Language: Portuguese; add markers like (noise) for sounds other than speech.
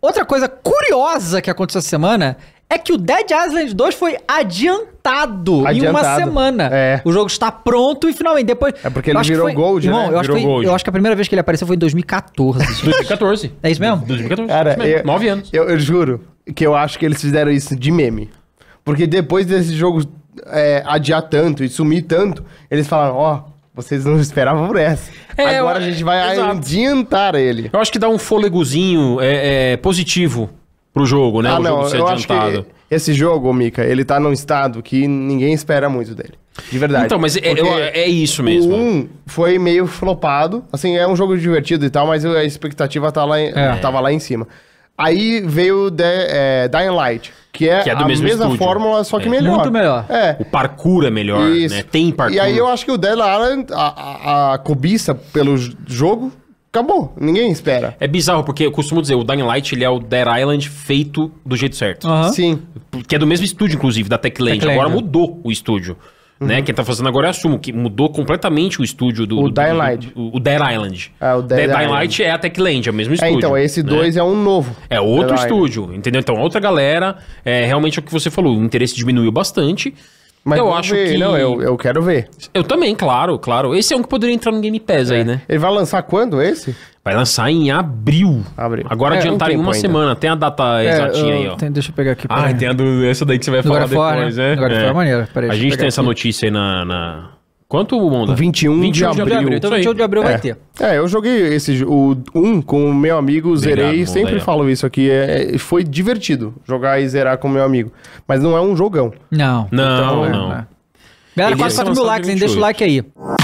Outra coisa curiosa que aconteceu essa semana é que o Dead Island 2 foi adiantado, adiantado. em uma semana. É. O jogo está pronto e finalmente depois. É porque ele virou foi, Gold, né? Eu acho, que a primeira vez que ele apareceu foi em 2014. 2014. (laughs) É isso mesmo? 2014. Cara, mesmo. Eu, nove anos. Eu, eu, juro que eu acho que eles fizeram isso de meme. Porque depois desse jogo é, adiar tanto e sumir tanto, eles falaram: ó, oh, vocês não esperavam por essa. É, Agora eu, a gente vai exato. adiantar ele. Eu acho que dá um fôlegozinho é, é, positivo pro jogo, né? Ah, o não, jogo ser eu adiantado. Acho que esse jogo, Mika, ele tá num estado que ninguém espera muito dele. De verdade. Então, mas é, é isso mesmo. O 1 foi meio flopado. Assim, é um jogo divertido e tal, mas a expectativa tá lá em, é. tava lá em cima. Aí veio The, é, Dying Light, que é, que é a mesma estúdio. fórmula, só que é. melhor. Muito melhor. É. O parkour é melhor, né? Isso. né? Tem parkour. E aí eu acho que o Dead Island, a, a, a cobiça pelo jogo, acabou. Ninguém espera. É bizarro, porque eu costumo dizer, o Dying Light, ele é o Dead Island feito do jeito certo. Uhum. Sim. Que é do mesmo estúdio, inclusive, da Techland. Techland. Agora mudou o estúdio. Né, uhum. Né? Quem tá fazendo agora é a Sumo, que mudou completamente o estúdio do. O do, Light. o Dead Island. Ah, o Dead, Dead Island. Light é a Techland, é o mesmo é, estúdio. É, então, esse 2 né? é um novo. É outro Dead estúdio, Island. entendeu? Então, outra galera. É, realmente é o que você falou, o interesse diminuiu bastante. Mas eu acho ver. que. Não, eu, eu quero ver. Eu também, claro, claro. Esse é um que poderia entrar no Game Pass é. aí, né? Ele vai lançar quando esse? Vai lançar em abril. abril. Agora é, adiantaram um em uma ainda. semana. Tem a data é, exatinha eu, aí, ó. Tem, deixa eu pegar aqui. Ah, mim. tem a do, essa daí que você vai do falar depois, fora, né? É. Agora é. a é maneira. Peraí, a gente tem aqui. essa notícia aí na, na, Quanto o Monda? 21, 21 de, abril. Então de abril. Então, 21 de abril é. vai ter. É, eu joguei esse, o 1 com o meu amigo, zerei. Obrigado, sempre aí, falo isso aqui. É, é, foi divertido jogar e zerar com o meu amigo. Mas não é um jogão. Não. Não, então, não. É, não. Galera, quase 4 é mil likes, hein? Deixa o like aí.